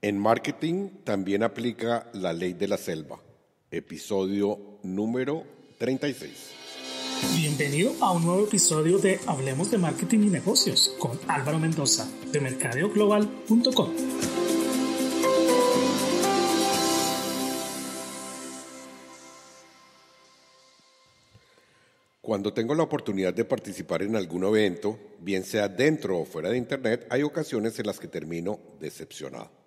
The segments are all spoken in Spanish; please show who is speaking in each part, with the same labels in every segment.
Speaker 1: En marketing también aplica la ley de la selva, episodio número 36.
Speaker 2: Bienvenido a un nuevo episodio de Hablemos de Marketing y Negocios con Álvaro Mendoza de mercadeoglobal.com.
Speaker 1: Cuando tengo la oportunidad de participar en algún evento, bien sea dentro o fuera de Internet, hay ocasiones en las que termino decepcionado.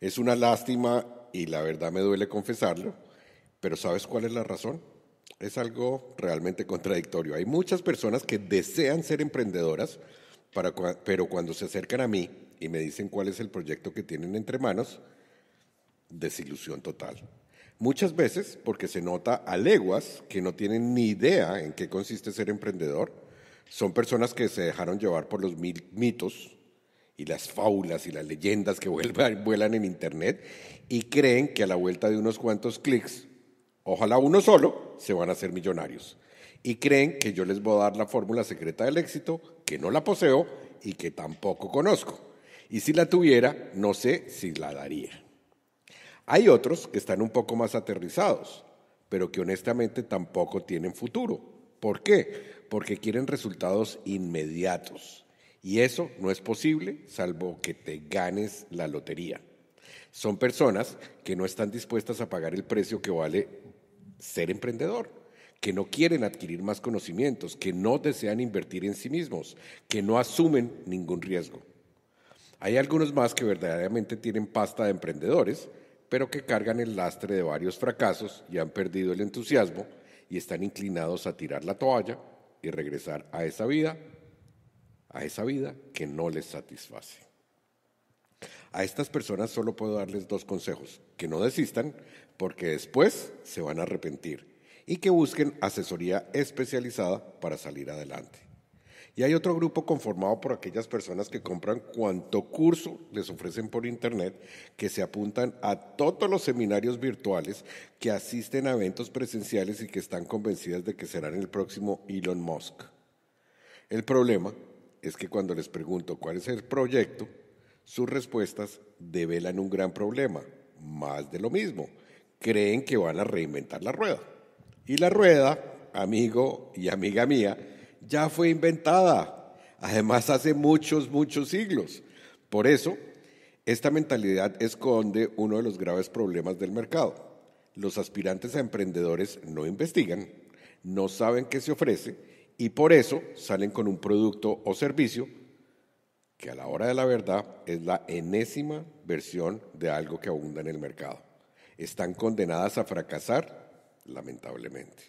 Speaker 1: Es una lástima y la verdad me duele confesarlo, pero ¿sabes cuál es la razón? Es algo realmente contradictorio. Hay muchas personas que desean ser emprendedoras, pero cuando se acercan a mí y me dicen cuál es el proyecto que tienen entre manos, desilusión total. Muchas veces porque se nota a leguas que no tienen ni idea en qué consiste ser emprendedor. Son personas que se dejaron llevar por los mitos, y las fábulas y las leyendas que vuelan en Internet y creen que a la vuelta de unos cuantos clics, ojalá uno solo, se van a hacer millonarios. Y creen que yo les voy a dar la fórmula secreta del éxito, que no la poseo y que tampoco conozco. Y si la tuviera, no sé si la daría. Hay otros que están un poco más aterrizados, pero que honestamente tampoco tienen futuro. ¿Por qué? Porque quieren resultados inmediatos y eso no es posible salvo que te ganes la lotería. Son personas que no están dispuestas a pagar el precio que vale ser emprendedor, que no quieren adquirir más conocimientos, que no desean invertir en sí mismos, que no asumen ningún riesgo. Hay algunos más que verdaderamente tienen pasta de emprendedores, pero que cargan el lastre de varios fracasos y han perdido el entusiasmo y están inclinados a tirar la toalla y regresar a esa vida a esa vida que no les satisface. A estas personas solo puedo darles dos consejos, que no desistan porque después se van a arrepentir y que busquen asesoría especializada para salir adelante. Y hay otro grupo conformado por aquellas personas que compran cuanto curso les ofrecen por internet, que se apuntan a todos los seminarios virtuales, que asisten a eventos presenciales y que están convencidas de que serán el próximo Elon Musk. El problema es que cuando les pregunto cuál es el proyecto, sus respuestas develan un gran problema, más de lo mismo. Creen que van a reinventar la rueda. Y la rueda, amigo y amiga mía, ya fue inventada, además hace muchos, muchos siglos. Por eso, esta mentalidad esconde uno de los graves problemas del mercado. Los aspirantes a emprendedores no investigan, no saben qué se ofrece y por eso salen con un producto o servicio que a la hora de la verdad es la enésima versión de algo que abunda en el mercado. Están condenadas a fracasar, lamentablemente.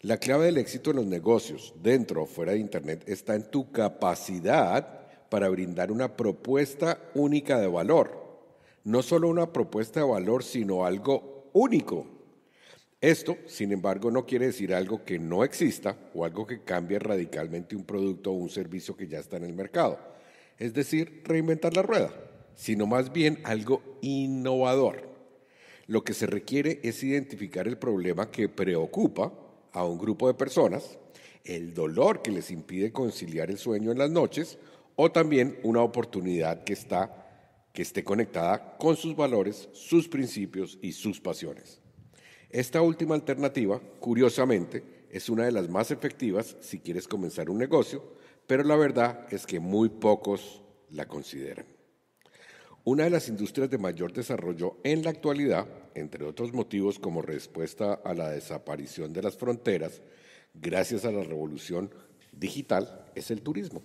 Speaker 1: La clave del éxito en los negocios, dentro o fuera de Internet, está en tu capacidad para brindar una propuesta única de valor. No solo una propuesta de valor, sino algo único esto, sin embargo, no quiere decir algo que no exista o algo que cambie radicalmente un producto o un servicio que ya está en el mercado, es decir, reinventar la rueda, sino más bien algo innovador. Lo que se requiere es identificar el problema que preocupa a un grupo de personas, el dolor que les impide conciliar el sueño en las noches o también una oportunidad que esté conectada con sus valores, sus principios y sus pasiones. Esta última alternativa, curiosamente, es una de las más efectivas si quieres comenzar un negocio, pero la verdad es que muy pocos la consideran. Una de las industrias de mayor desarrollo en la actualidad, entre otros motivos como respuesta a la desaparición de las fronteras, gracias a la revolución digital, es el turismo.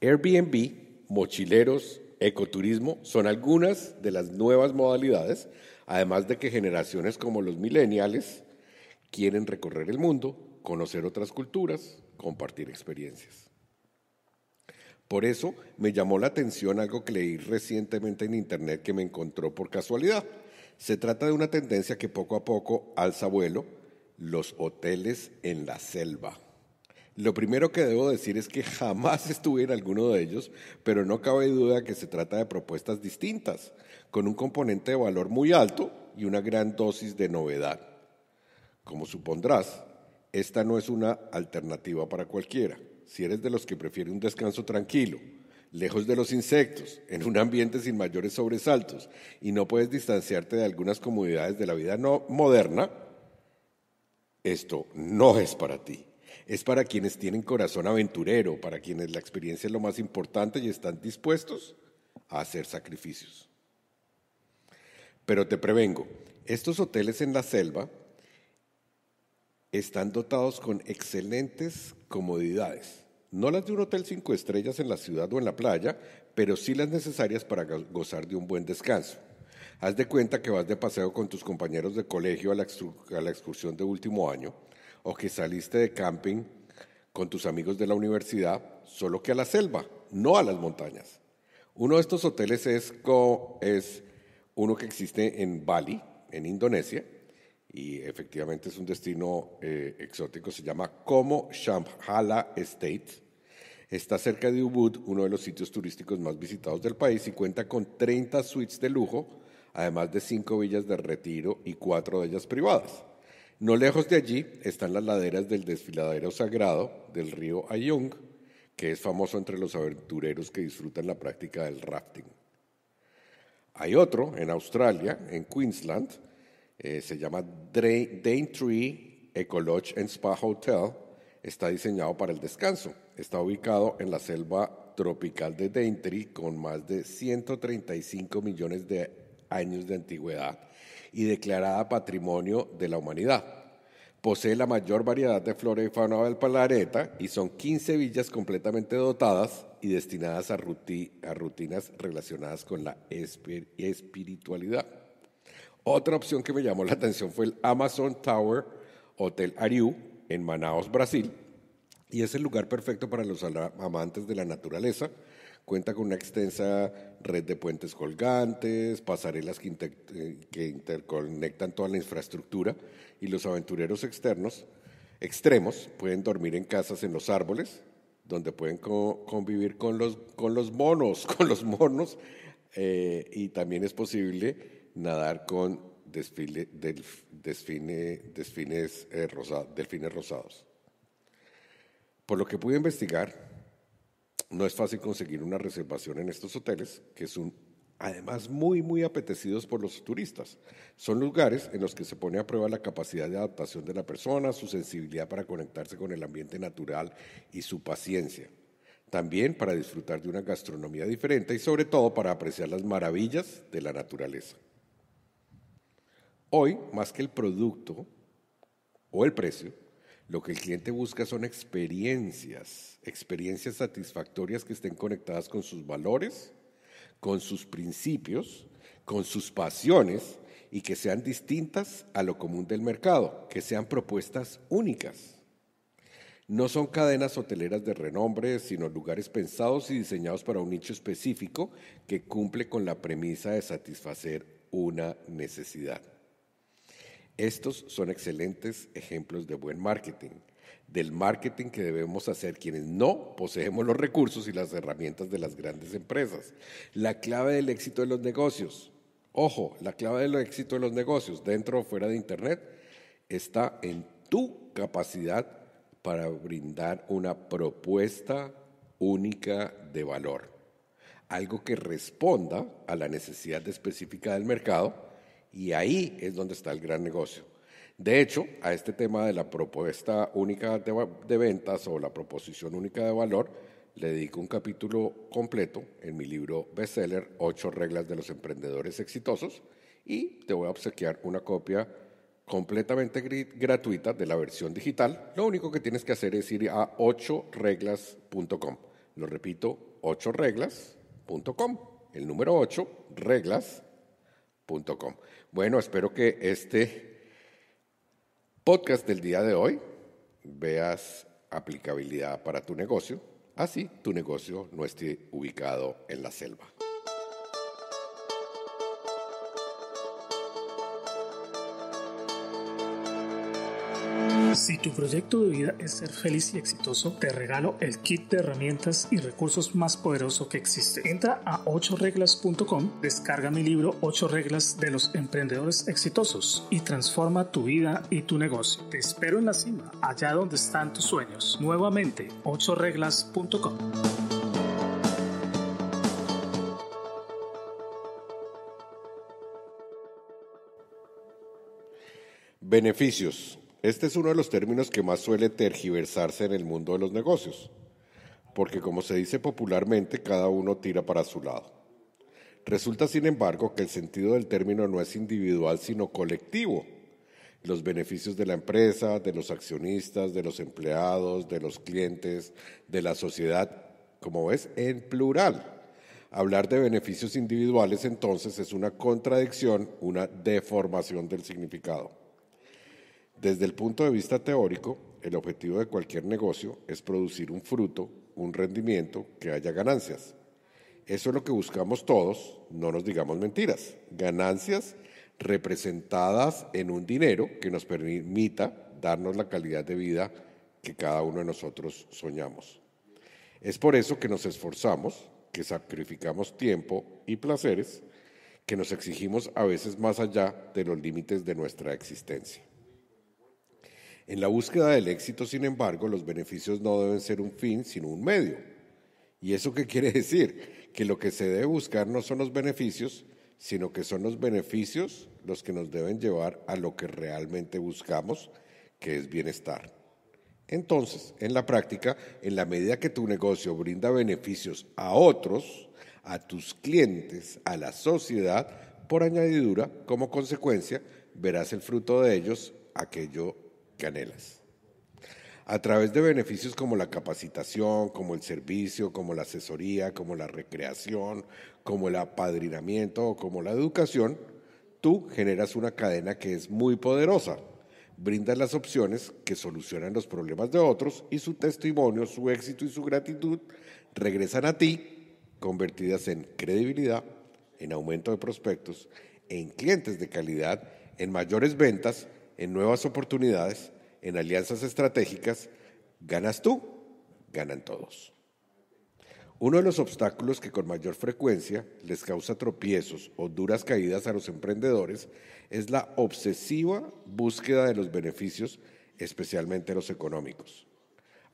Speaker 1: Airbnb, mochileros, ecoturismo son algunas de las nuevas modalidades Además de que generaciones como los millennials quieren recorrer el mundo, conocer otras culturas, compartir experiencias. Por eso me llamó la atención algo que leí recientemente en internet que me encontró por casualidad. Se trata de una tendencia que poco a poco alza vuelo, los hoteles en la selva. Lo primero que debo decir es que jamás estuve en alguno de ellos, pero no cabe duda que se trata de propuestas distintas, con un componente de valor muy alto y una gran dosis de novedad. Como supondrás, esta no es una alternativa para cualquiera. Si eres de los que prefiere un descanso tranquilo, lejos de los insectos, en un ambiente sin mayores sobresaltos y no puedes distanciarte de algunas comunidades de la vida no moderna, esto no es para ti. Es para quienes tienen corazón aventurero, para quienes la experiencia es lo más importante y están dispuestos a hacer sacrificios. Pero te prevengo, estos hoteles en la selva están dotados con excelentes comodidades. No las de un hotel cinco estrellas en la ciudad o en la playa, pero sí las necesarias para gozar de un buen descanso. Haz de cuenta que vas de paseo con tus compañeros de colegio a la, excursión de último año o que saliste de camping con tus amigos de la universidad, solo que a la selva, no a las montañas. Uno de estos hoteles es, uno que existe en Bali, en Indonesia, y efectivamente es un destino eh, exótico, se llama Como Shambhala Estate. Está cerca de Ubud, uno de los sitios turísticos más visitados del país, y cuenta con 30 suites de lujo, además de 5 villas de retiro y 4 de ellas privadas. No lejos de allí están las laderas del desfiladero sagrado del río Ayung, que es famoso entre los aventureros que disfrutan la práctica del rafting. Hay otro en Australia, en Queensland, eh, se llama Daintree Ecolodge and Spa Hotel, está diseñado para el descanso. Está ubicado en la selva tropical de Daintree con más de 135 millones de años de antigüedad y declarada Patrimonio de la Humanidad. Posee la mayor variedad de flora y fauna del Palareta y son 15 villas completamente dotadas y destinadas a, rutinas relacionadas con la espiritualidad. Otra opción que me llamó la atención fue el Amazon Tower Hotel Ariú en Manaos, Brasil, y es el lugar perfecto para los amantes de la naturaleza, Cuenta con una extensa red de puentes colgantes, pasarelas eh, que, interconectan toda la infraestructura y los aventureros externos, extremos, pueden dormir en casas en los árboles, donde pueden convivir con los, con los monos, con los monos, eh, y también es posible nadar con desfile, desfines, eh, delfines rosados. Por lo que pude investigar, no es fácil conseguir una reservación en estos hoteles, que son además muy, muy apetecidos por los turistas. Son lugares en los que se pone a prueba la capacidad de adaptación de la persona, su sensibilidad para conectarse con el ambiente natural y su paciencia. También para disfrutar de una gastronomía diferente y sobre todo para apreciar las maravillas de la naturaleza. Hoy, más que el producto o el precio, lo que el cliente busca son experiencias, experiencias satisfactorias que estén conectadas con sus valores, con sus principios, con sus pasiones y que sean distintas a lo común del mercado, que sean propuestas únicas. No son cadenas hoteleras de renombre, sino lugares pensados y diseñados para un nicho específico que cumple con la premisa de satisfacer una necesidad. Estos son excelentes ejemplos de buen marketing, del marketing que debemos hacer quienes no poseemos los recursos y las herramientas de las grandes empresas. La clave del éxito de los negocios, ojo, la clave del éxito de los negocios, dentro o fuera de Internet, está en tu capacidad para brindar una propuesta única de valor, algo que responda a la necesidad específica del mercado y ahí es donde está el gran negocio. De hecho, a este tema de la propuesta única de, ventas o la proposición única de valor, le dedico un capítulo completo en mi libro bestseller, Ocho reglas de los emprendedores exitosos, y te voy a obsequiar una copia completamente gratuita de la versión digital. Lo único que tienes que hacer es ir a 8reglas.com. Lo repito, 8reglas.com. El número 8, reglas bueno, espero que este podcast del día de hoy veas aplicabilidad para tu negocio, así tu negocio no esté ubicado en la selva.
Speaker 2: Si tu proyecto de vida es ser feliz y exitoso, te regalo el kit de herramientas y recursos más poderoso que existe. Entra a 8 descarga mi libro 8 reglas de los emprendedores exitosos y transforma tu vida y tu negocio. Te espero en la cima, allá donde están tus sueños. Nuevamente, 8reglas.com.
Speaker 1: Beneficios. Este es uno de los términos que más suele tergiversarse en el mundo de los negocios, porque como se dice popularmente, cada uno tira para su lado. Resulta, sin embargo, que el sentido del término no es individual, sino colectivo. Los beneficios de la empresa, de los accionistas, de los empleados, de los clientes, de la sociedad, como ves, en plural. Hablar de beneficios individuales entonces es una contradicción, una deformación del significado. Desde el punto de vista teórico, el objetivo de cualquier negocio es producir un fruto, un rendimiento, que haya ganancias. Eso es lo que buscamos todos, no nos digamos mentiras. Ganancias representadas en un dinero que nos permita darnos la calidad de vida que cada uno de nosotros soñamos. Es por eso que nos esforzamos, que sacrificamos tiempo y placeres, que nos exigimos a veces más allá de los límites de nuestra existencia. En la búsqueda del éxito, sin embargo, los beneficios no deben ser un fin, sino un medio. ¿Y eso qué quiere decir? Que lo que se debe buscar no son los beneficios, sino que son los beneficios los que nos deben llevar a lo que realmente buscamos, que es bienestar. Entonces, en la práctica, en la medida que tu negocio brinda beneficios a otros, a tus clientes, a la sociedad, por añadidura, como consecuencia, verás el fruto de ellos, aquello canelas. A través de beneficios como la capacitación, como el servicio, como la asesoría, como la recreación, como el apadrinamiento o como la educación, tú generas una cadena que es muy poderosa. Brindas las opciones que solucionan los problemas de otros y su testimonio, su éxito y su gratitud regresan a ti convertidas en credibilidad, en aumento de prospectos, en clientes de calidad, en mayores ventas en nuevas oportunidades, en alianzas estratégicas, ganas tú, ganan todos. Uno de los obstáculos que con mayor frecuencia les causa tropiezos o duras caídas a los emprendedores es la obsesiva búsqueda de los beneficios, especialmente los económicos.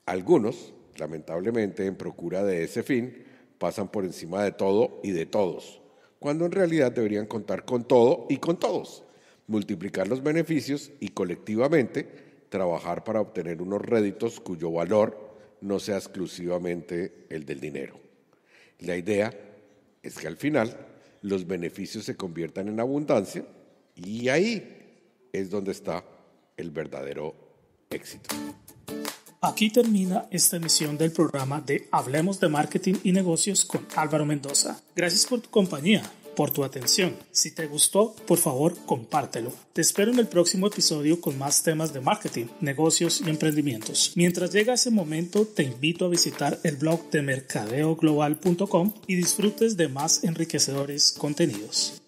Speaker 1: Algunos, lamentablemente, en procura de ese fin, pasan por encima de todo y de todos, cuando en realidad deberían contar con todo y con todos multiplicar los beneficios y colectivamente trabajar para obtener unos réditos cuyo valor no sea exclusivamente el del dinero. La idea es que al final los beneficios se conviertan en abundancia y ahí es donde está el verdadero éxito.
Speaker 2: Aquí termina esta emisión del programa de Hablemos de Marketing y Negocios con Álvaro Mendoza. Gracias por tu compañía por tu atención. Si te gustó, por favor, compártelo. Te espero en el próximo episodio con más temas de marketing, negocios y emprendimientos. Mientras llega ese momento, te invito a visitar el blog de mercadeoglobal.com y disfrutes de más enriquecedores contenidos.